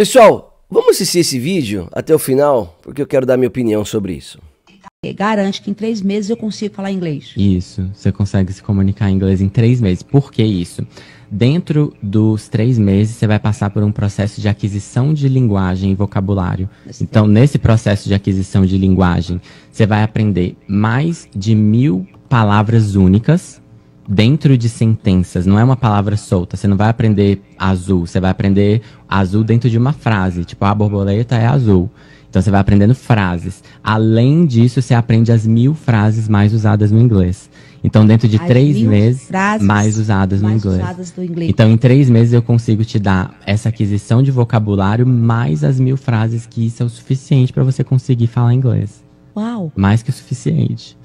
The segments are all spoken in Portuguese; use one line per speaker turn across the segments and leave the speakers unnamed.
Pessoal, vamos assistir esse vídeo até o final, porque eu quero dar minha opinião sobre isso. Garante que em três meses eu consigo falar inglês.
Isso, você consegue se comunicar em inglês em três meses. Por que isso? Dentro dos três meses, você vai passar por um processo de aquisição de linguagem e vocabulário. então, tempo. nesse processo de aquisição de linguagem, você vai aprender mais de mil palavras únicas dentro de sentenças, não é uma palavra solta. Você não vai aprender azul, você vai aprender azul dentro de uma frase, tipo ah, a borboleta é azul. Então você vai aprendendo frases. Além disso, você aprende as mil frases mais usadas no inglês. Então, dentro de as três meses, mais usadas mais no inglês. Usadas inglês. Então, em três meses eu consigo te dar essa aquisição de vocabulário mais as mil frases que isso é o suficiente para você conseguir falar inglês. Uau! Mais que o suficiente.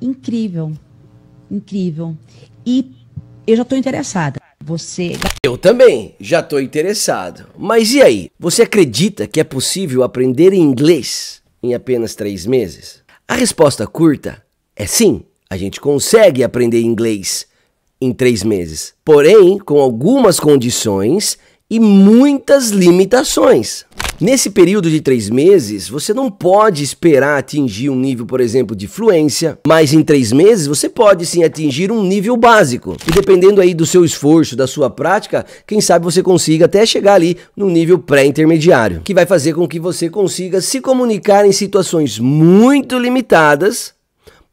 Incrível. Incrível. E eu já estou interessada. Você. Eu também já estou interessado. Mas e aí? Você acredita que é possível aprender inglês em apenas três meses? A resposta curta é sim. A gente consegue aprender inglês em três meses, porém com algumas condições e muitas limitações. Nesse período de três meses, você não pode esperar atingir um nível, por exemplo, de fluência, mas em três meses você pode sim atingir um nível básico. E dependendo aí do seu esforço, da sua prática, quem sabe você consiga até chegar ali no nível pré-intermediário, que vai fazer com que você consiga se comunicar em situações muito limitadas,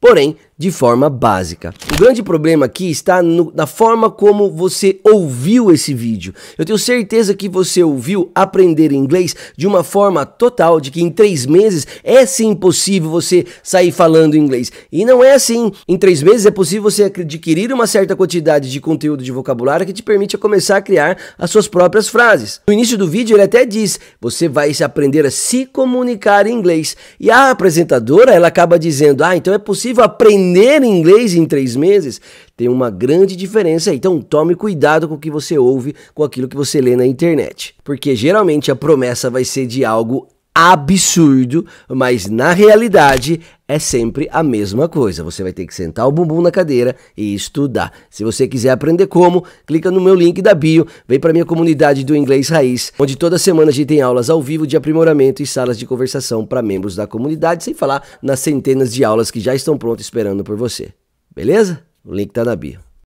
porém de forma básica. O grande problema aqui está no, na forma como você ouviu esse vídeo. Eu tenho certeza que você ouviu aprender inglês de uma forma total, de que em três meses é sim possível você sair falando inglês. E não é assim. Em três meses é possível você adquirir uma certa quantidade de conteúdo de vocabulário que te permite começar a criar as suas próprias frases. No início do vídeo ele até diz, você vai aprender a se comunicar em inglês. E a apresentadora, ela acaba dizendo, ah, então é possível aprender aprender inglês em três meses, tem uma grande diferença. Então tome cuidado com o que você ouve, com aquilo que você lê na internet. Porque geralmente a promessa vai ser de algo absurdo, mas na realidade é sempre a mesma coisa. Você vai ter que sentar o bumbum na cadeira e estudar. Se você quiser aprender como, clica no meu link da bio, vem para minha comunidade do Inglês Raiz, onde toda semana a gente tem aulas ao vivo de aprimoramento e salas de conversação para membros da comunidade, sem falar nas centenas de aulas que já estão prontas esperando por você. Beleza? O link tá na bio.